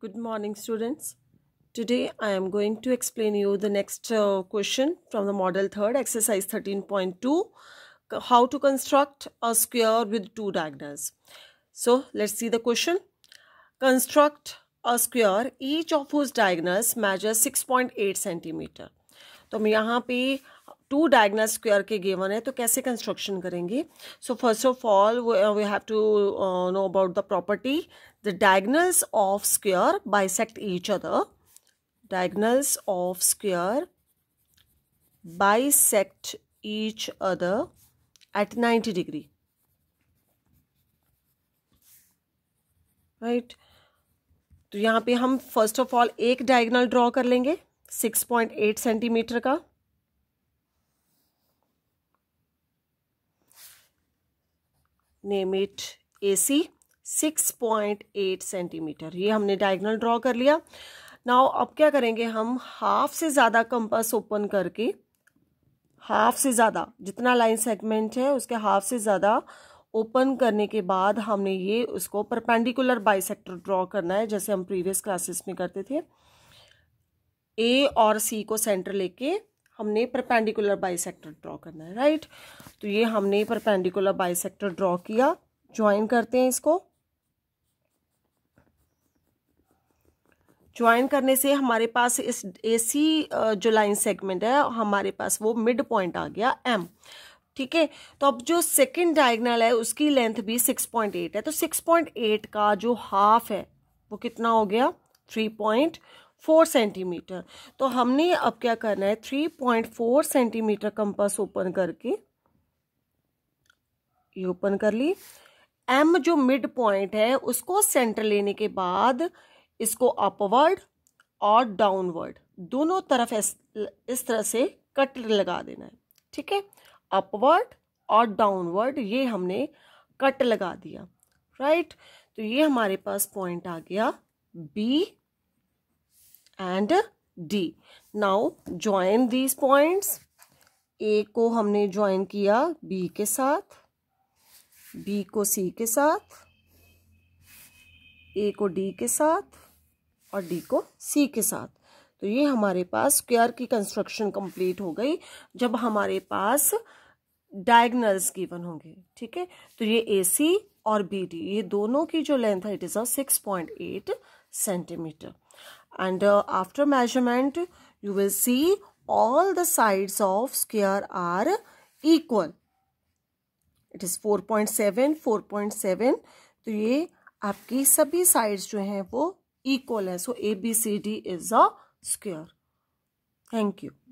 Good morning students. Today I am going to explain you the next uh, question from the model 3rd exercise 13.2 how to construct a square with two diagonals. So let's see the question. Construct a square each of whose diagonals measures 6.8 centimeter. तो हम यहाँ पे two diagonal square के given है तो कैसे construction करेंगे so first of all we have to know about the property the diagonals of square bisect each other of square bisect each other at 90 degree right तो यहाँ पे हम first of all एक diagonal draw कर लेंगे 6.8 centimetre का name it A C six point eight centimetre ये हमने डायगनल ड्रॉ कर लिया नाउ अब क्या करेंगे हम हाफ से ज़्यादा कंपास ओपन करके हाफ से ज़्यादा जितना लाइन सेगमेंट है उसके हाफ से ज़्यादा ओपन करने के बाद हमने ये उसको परपेंडिकुलर बाइसेक्टर ड्रॉ करना है जैसे हम प्रीवियस क्लासेस में करते थे ए और सी को सेंटर लेके हमने परपेंडिकुलर बाइसेक्टर ड्रॉ करना है राइट तो ये हमने परपेंडिकुलर बाइसेक्टर ड्रॉ किया ज्वाइन करते हैं इसको ज्वाइन करने से हमारे पास इस एसी जो लाइन सेगमेंट है हमारे पास वो मिड पॉइंट आ गया एम ठीक है तो अब जो सेकंड डायगनल है उसकी लेंथ भी 6.8 है तो 6.8 का जो हाफ है वो कितना हो गया पॉइंट फोर सेंटीमीटर तो हमने अब क्या करना है three point four centimetre compass open करके ये ओपन कर ली एम जो मिड पॉइंट है उसको सेंटर लेने के बाद इसको अपवर्ड और डाउनवर्ड दोनों तरफ इस तरह से कट लगा देना है ठीक है अपवर्ड और डाउनवर्ड ये हमने कट लगा दिया राइट तो ये हमारे पास पॉइंट आ गया B and D now join these points A को हमने ज्वाइन किया बी के साथ बी को सी के साथ ए को डी के साथ और डी को सी के साथ तो ये हमारे पास स्क्वायर की कंस्ट्रक्शन कंप्लीट हो गई जब हमारे पास डायगनल्स गिवन होंगे ठीक है तो ये ए सी और बी डी ये दोनों की जो लेंथ है it is a six point eight centimetre and uh, after measurement you will see all the sides of square are equal it is 4.7 4.7 to ye aapki sabhi sides jo hain wo equal hai so a b c d is a square thank you